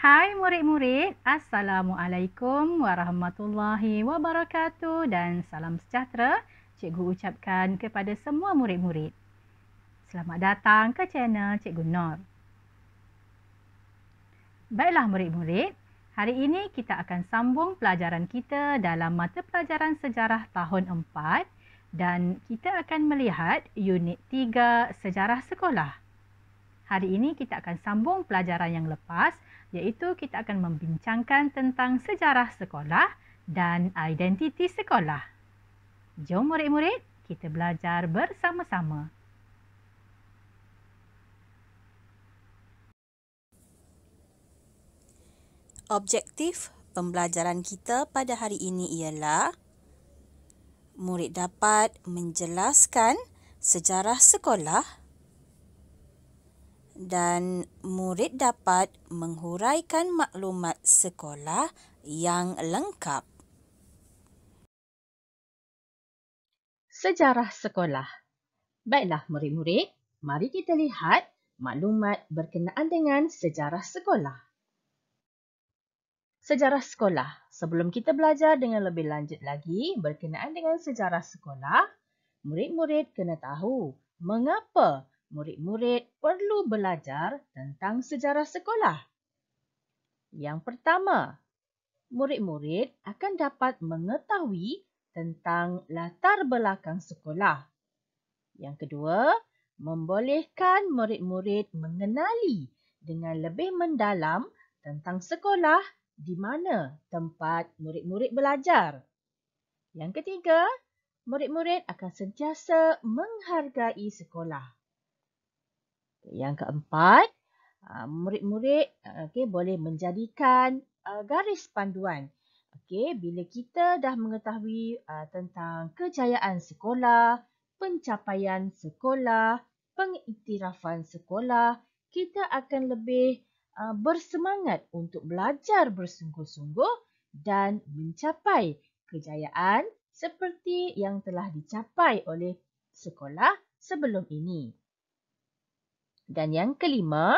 Hai murid-murid, Assalamualaikum warahmatullahi wabarakatuh dan salam sejahtera cikgu ucapkan kepada semua murid-murid. Selamat datang ke channel Cikgu Nor. Baiklah murid-murid, hari ini kita akan sambung pelajaran kita dalam mata pelajaran sejarah tahun 4 dan kita akan melihat unit 3 sejarah sekolah. Hari ini kita akan sambung pelajaran yang lepas iaitu kita akan membincangkan tentang sejarah sekolah dan identiti sekolah. Jom murid-murid, kita belajar bersama-sama. Objektif pembelajaran kita pada hari ini ialah murid dapat menjelaskan sejarah sekolah dan murid dapat menghuraikan maklumat sekolah yang lengkap. Sejarah sekolah Baiklah murid-murid, mari kita lihat maklumat berkenaan dengan sejarah sekolah. Sejarah sekolah. Sebelum kita belajar dengan lebih lanjut lagi berkenaan dengan sejarah sekolah, murid-murid kena tahu mengapa murid-murid perlu belajar tentang sejarah sekolah. Yang pertama, murid-murid akan dapat mengetahui tentang latar belakang sekolah. Yang kedua, membolehkan murid-murid mengenali dengan lebih mendalam tentang sekolah di mana tempat murid-murid belajar. Yang ketiga, murid-murid akan sentiasa menghargai sekolah. Yang keempat, ah, murid-murid ah, okay, boleh menjadikan ah, garis panduan. Okay, bila kita dah mengetahui tentang kejayaan sekolah, pencapaian sekolah, pengiktirafan sekolah, kita akan lebih bersemangat untuk belajar bersungguh-sungguh dan mencapai kejayaan seperti yang telah dicapai oleh sekolah sebelum ini. Dan yang kelima,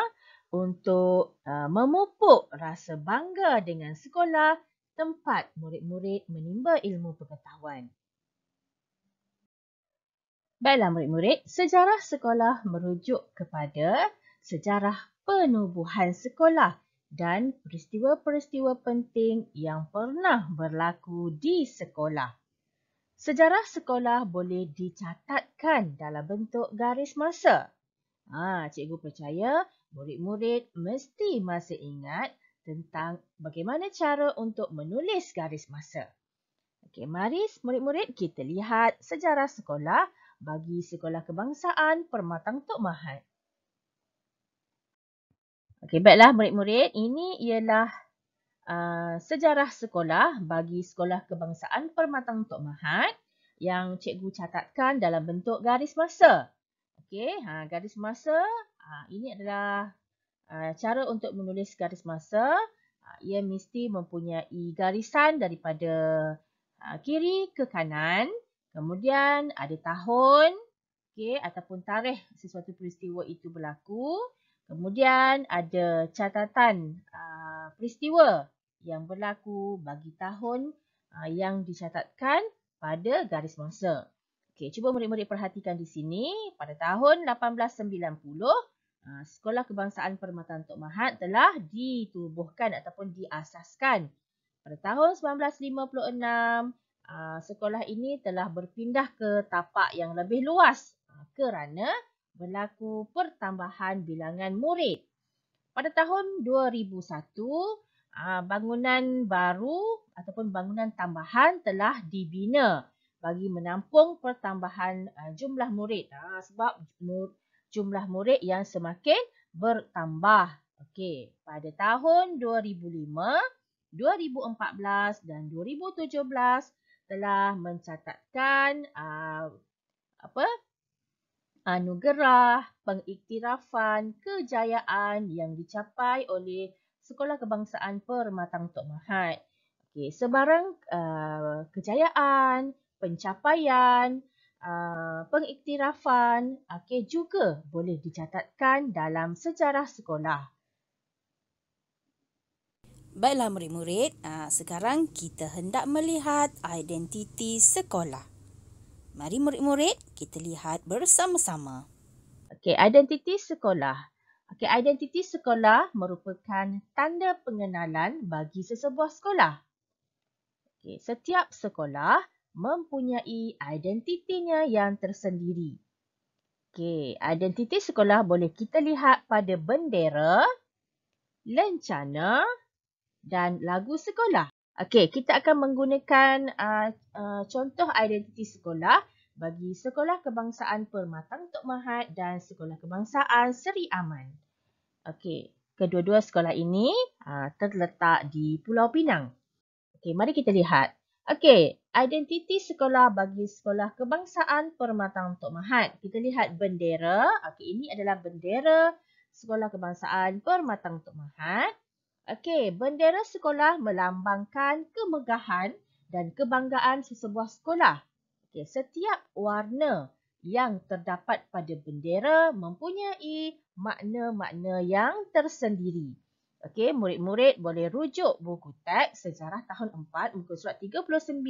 untuk uh, memupuk rasa bangga dengan sekolah tempat murid-murid menimba ilmu pengetahuan. Baiklah murid-murid, sejarah sekolah merujuk kepada sejarah penubuhan sekolah dan peristiwa-peristiwa penting yang pernah berlaku di sekolah. Sejarah sekolah boleh dicatatkan dalam bentuk garis masa. Ha, cikgu percaya murid-murid mesti masih ingat tentang bagaimana cara untuk menulis garis masa. Okey, mari murid-murid kita lihat sejarah sekolah bagi Sekolah Kebangsaan Permatang Tok Mahat. Okey, baiklah murid-murid. Ini ialah uh, sejarah sekolah bagi Sekolah Kebangsaan Permatang Tok Mahat yang cikgu catatkan dalam bentuk garis masa. Okey, ha, garis masa. Ha, ini adalah ha, cara untuk menulis garis masa. Ha, ia mesti mempunyai garisan daripada ha, kiri ke kanan. Kemudian ada tahun. Okey, ataupun tarikh sesuatu peristiwa itu berlaku. Kemudian ada catatan ha, peristiwa yang berlaku bagi tahun ha, yang dicatatkan pada garis masa. Okey, cuba murid-murid perhatikan di sini. Pada tahun 1890, ah, Sekolah Kebangsaan Permata Tok Mahat telah ditubuhkan ataupun diasaskan. Pada tahun 1956, ah, sekolah ini telah berpindah ke tapak yang lebih luas ah, kerana berlaku pertambahan bilangan murid. Pada tahun 2001, bangunan baru ataupun bangunan tambahan telah dibina bagi menampung pertambahan uh, jumlah murid. Ha, sebab jumlah murid yang semakin bertambah. Okey, pada tahun 2005, 2014 dan 2017 telah mencatatkan uh, apa? Anugerah pengiktirafan kejayaan yang dicapai oleh Sekolah Kebangsaan Permatang Tok Mahat. Okey, sebarang uh, kejayaan, pencapaian, uh, pengiktirafan, okay, juga boleh dicatatkan dalam sejarah sekolah. Baiklah murid-murid, uh, sekarang kita hendak melihat identiti sekolah. Mari murid-murid, kita lihat bersama-sama. Okay, identiti sekolah. Okay, identiti sekolah merupakan tanda pengenalan bagi sesebuah sekolah. Okay, setiap sekolah mempunyai identitinya yang tersendiri. Okey, identiti sekolah boleh kita lihat pada bendera, lencana dan lagu sekolah. Okey, kita akan menggunakan uh, uh, contoh identiti sekolah bagi Sekolah Kebangsaan Permatang Tok Mahat dan Sekolah Kebangsaan Seri Aman. Okey, kedua-dua sekolah ini uh, terletak di Pulau Pinang. Okey, mari kita lihat. Okey, identiti sekolah bagi sekolah kebangsaan Permatang Tok Mahat. Kita lihat bendera. Okey, ini adalah bendera sekolah kebangsaan Permatang Tok Mahat. Okey, bendera sekolah melambangkan kemegahan dan kebanggaan sesebuah sekolah. Okey, setiap warna yang terdapat pada bendera mempunyai makna-makna yang tersendiri. Okey, murid-murid boleh rujuk buku teks sejarah tahun 4 muka surat 39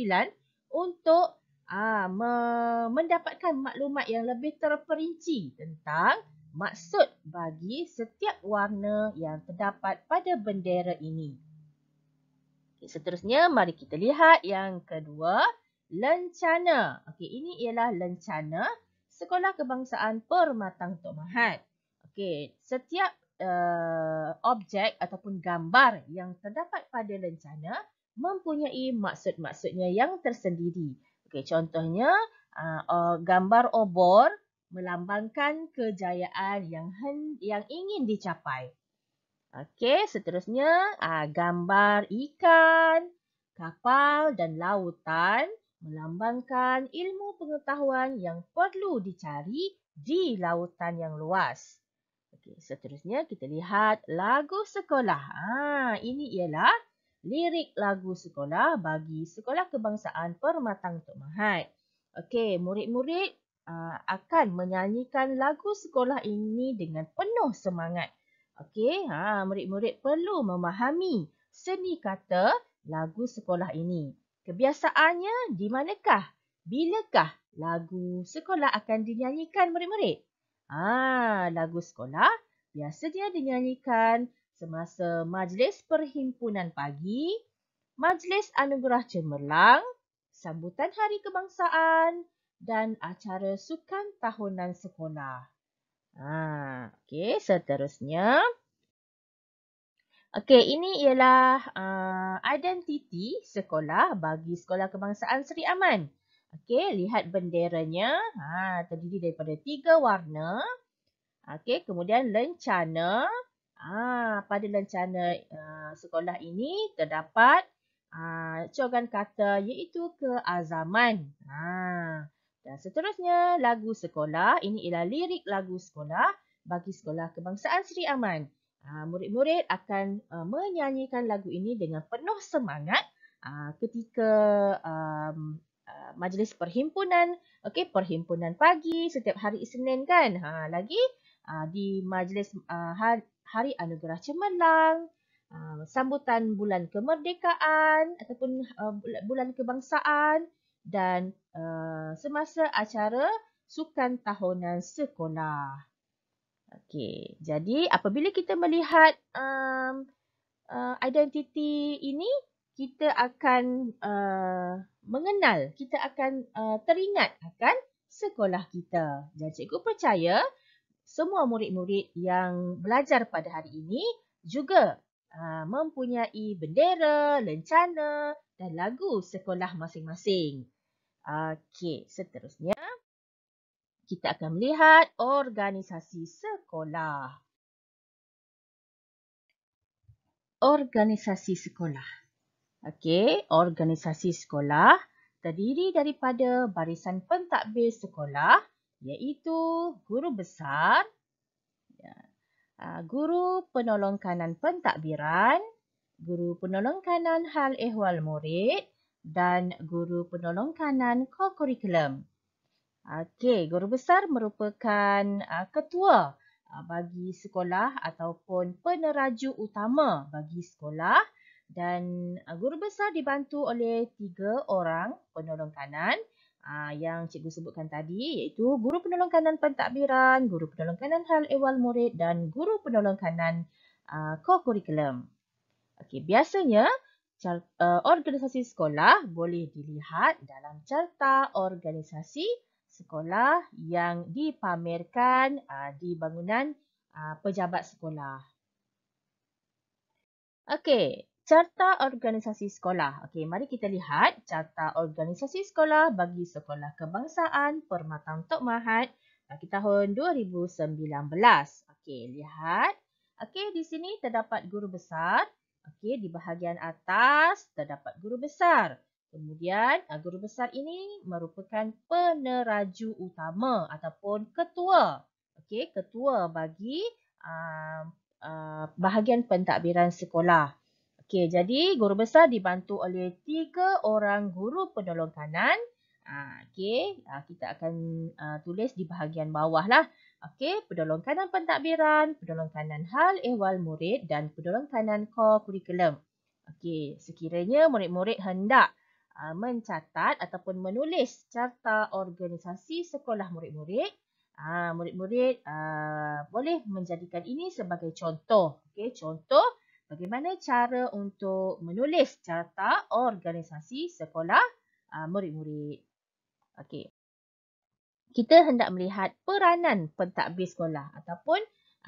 untuk aa, ah, me mendapatkan maklumat yang lebih terperinci tentang maksud bagi setiap warna yang terdapat pada bendera ini. Okay, seterusnya, mari kita lihat yang kedua, lencana. Okey, ini ialah lencana Sekolah Kebangsaan Permatang Tok Mahat. Okey, setiap uh, objek ataupun gambar yang terdapat pada lencana mempunyai maksud-maksudnya yang tersendiri. Okey, contohnya uh, uh, gambar obor melambangkan kejayaan yang hen, yang ingin dicapai. Okay, seterusnya uh, gambar ikan, kapal dan lautan melambangkan ilmu pengetahuan yang perlu dicari di lautan yang luas. Okey, seterusnya kita lihat lagu sekolah. Ha, ini ialah lirik lagu sekolah bagi Sekolah Kebangsaan Permatang Tok Mahat. Okey, murid-murid ah, akan menyanyikan lagu sekolah ini dengan penuh semangat. Okey, ha, murid-murid perlu memahami seni kata lagu sekolah ini. Kebiasaannya di manakah? Bilakah lagu sekolah akan dinyanyikan murid-murid? Ah, lagu sekolah biasanya dinyanyikan semasa majlis perhimpunan pagi, majlis anugerah cemerlang, sambutan hari kebangsaan dan acara sukan tahunan sekolah. Ah, okey, seterusnya. Okey, ini ialah uh, identiti sekolah bagi Sekolah Kebangsaan Seri Aman. Okey, lihat benderanya. Ha, terdiri daripada tiga warna. Okey, kemudian lencana. Ha, pada lencana uh, sekolah ini terdapat uh, cogan kata iaitu keazaman. Ha, dan seterusnya, lagu sekolah. Ini ialah lirik lagu sekolah bagi Sekolah Kebangsaan Sri Aman. Ha, murid-murid akan uh, menyanyikan lagu ini dengan penuh semangat uh, ketika... Um, Uh, majlis perhimpunan, okey, perhimpunan pagi setiap hari Isnin kan. Ha, lagi ha, di majlis ha, hari anugerah cemerlang, ha, sambutan bulan kemerdekaan ataupun ha, bulan kebangsaan dan uh, semasa acara sukan tahunan sekolah. Okey, jadi apabila kita melihat um, uh, identiti ini, kita akan uh, mengenal, kita akan uh, teringat akan sekolah kita. Dan cikgu percaya semua murid-murid yang belajar pada hari ini juga uh, mempunyai bendera, lencana dan lagu sekolah masing-masing. Okey, seterusnya kita akan melihat organisasi sekolah. Organisasi sekolah. Okey, organisasi sekolah terdiri daripada barisan pentadbir sekolah iaitu guru besar, ya, guru penolong kanan pentadbiran, guru penolong kanan hal ehwal murid dan guru penolong kanan kokurikulum. Okey, guru besar merupakan ketua bagi sekolah ataupun peneraju utama bagi sekolah. Dan uh, guru besar dibantu oleh tiga orang penolong kanan uh, yang cikgu sebutkan tadi iaitu guru penolong kanan pentadbiran, guru penolong kanan hal ehwal murid dan guru penolong kanan uh, co-curriculum. Okay, biasanya car, uh, organisasi sekolah boleh dilihat dalam carta organisasi sekolah yang dipamerkan uh, di bangunan uh, pejabat sekolah. Okey, Carta Organisasi Sekolah. Okey, mari kita lihat Carta Organisasi Sekolah bagi Sekolah Kebangsaan Permatang Tok Mahat bagi tahun 2019. Okey, lihat. Okey, di sini terdapat guru besar. Okey, di bahagian atas terdapat guru besar. Kemudian, eh, guru besar ini merupakan peneraju utama ataupun ketua. Okey, ketua bagi uh, uh, bahagian pentadbiran sekolah. Okey, jadi guru besar dibantu oleh tiga orang guru penolong kanan. Ah, okey, ah, kita akan ah, tulis di bahagian bawah lah. Okey, penolong kanan pentadbiran, penolong kanan hal ehwal murid dan penolong kanan core kurikulum. Okey, sekiranya murid-murid hendak mencatat ataupun menulis carta organisasi sekolah murid-murid, murid-murid boleh menjadikan ini sebagai contoh. Okey, Contoh bagaimana cara untuk menulis carta organisasi sekolah ah, murid-murid. Okey. Kita hendak melihat peranan pentadbir sekolah ataupun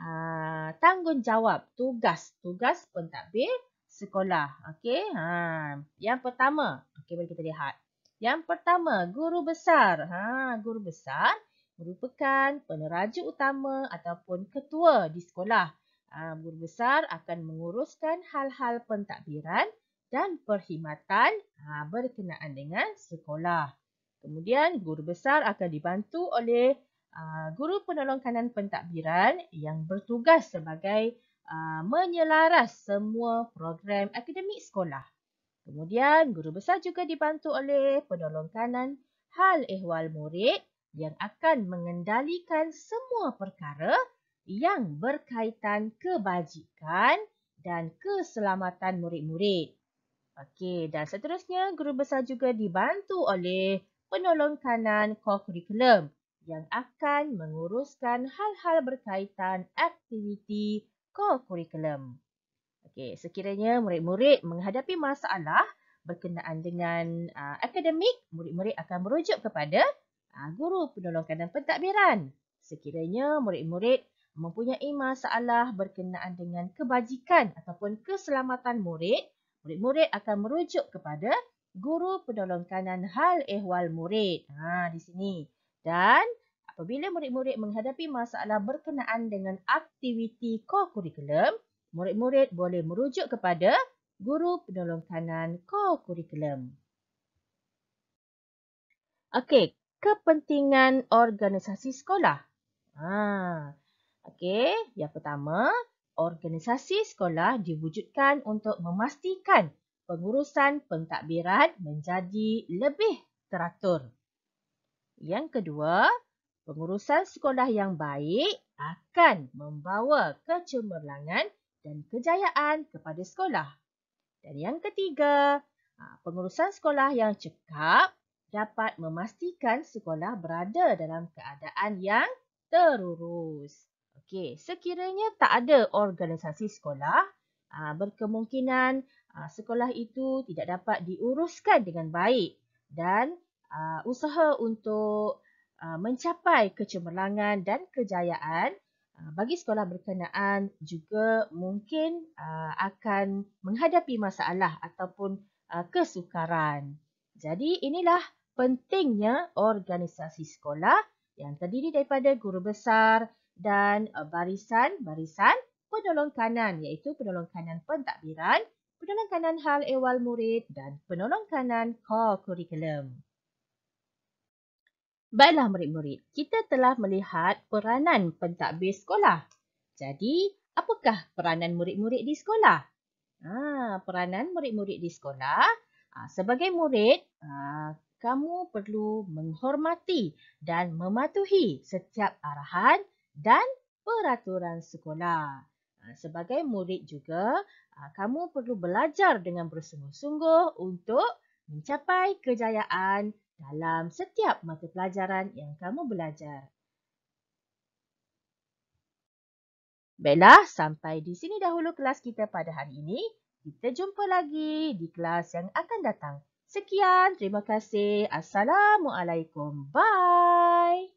aa, ah, tanggungjawab tugas-tugas pentadbir sekolah. Okey. Ha, yang pertama, okey mari kita lihat. Yang pertama, guru besar. Ha, guru besar merupakan peneraju utama ataupun ketua di sekolah. Ah, guru besar akan menguruskan hal-hal pentadbiran dan perkhidmatan ah, berkenaan dengan sekolah. Kemudian guru besar akan dibantu oleh ah, guru penolong kanan pentadbiran yang bertugas sebagai menyelaras semua program akademik sekolah. Kemudian guru besar juga dibantu oleh penolong kanan hal ehwal murid yang akan mengendalikan semua perkara yang berkaitan kebajikan dan keselamatan murid-murid. Okey, dan seterusnya guru besar juga dibantu oleh penolong kanan co yang akan menguruskan hal-hal berkaitan aktiviti co Okey, sekiranya murid-murid menghadapi masalah berkenaan dengan uh, akademik, murid-murid akan merujuk kepada uh, guru penolong kanan pentadbiran. Sekiranya murid-murid mempunyai masalah berkenaan dengan kebajikan ataupun keselamatan murid, murid-murid akan merujuk kepada guru penolong kanan hal ehwal murid. Ha, di sini. Dan apabila murid-murid menghadapi masalah berkenaan dengan aktiviti co-curriculum, murid-murid boleh merujuk kepada guru penolong kanan co-curriculum. Okey, kepentingan organisasi sekolah. Haa. Okey, yang pertama, organisasi sekolah diwujudkan untuk memastikan pengurusan pentadbiran menjadi lebih teratur. Yang kedua, pengurusan sekolah yang baik akan membawa kecemerlangan dan kejayaan kepada sekolah. Dan yang ketiga, ha, pengurusan sekolah yang cekap dapat memastikan sekolah berada dalam keadaan yang terurus. Okey, sekiranya tak ada organisasi sekolah, ah, berkemungkinan ah, sekolah itu tidak dapat diuruskan dengan baik dan ah, usaha untuk mencapai kecemerlangan dan kejayaan bagi sekolah berkenaan juga mungkin akan menghadapi masalah ataupun kesukaran. Jadi inilah pentingnya organisasi sekolah yang terdiri daripada guru besar, dan eh, barisan-barisan penolong kanan iaitu penolong kanan pentadbiran, penolong kanan hal ehwal murid dan penolong kanan core curriculum. Baiklah murid-murid, kita telah melihat peranan pentadbir sekolah. Jadi, apakah peranan murid-murid di sekolah? Ha, peranan murid-murid di sekolah, ha, sebagai murid, ha, kamu perlu menghormati dan mematuhi setiap arahan dan peraturan sekolah. Ah, sebagai murid juga, ah, kamu perlu belajar dengan bersungguh-sungguh untuk mencapai kejayaan dalam setiap mata pelajaran yang kamu belajar. Baiklah, sampai di sini dahulu kelas kita pada hari ini. Kita jumpa lagi di kelas yang akan datang. Sekian, terima kasih. Assalamualaikum. Bye.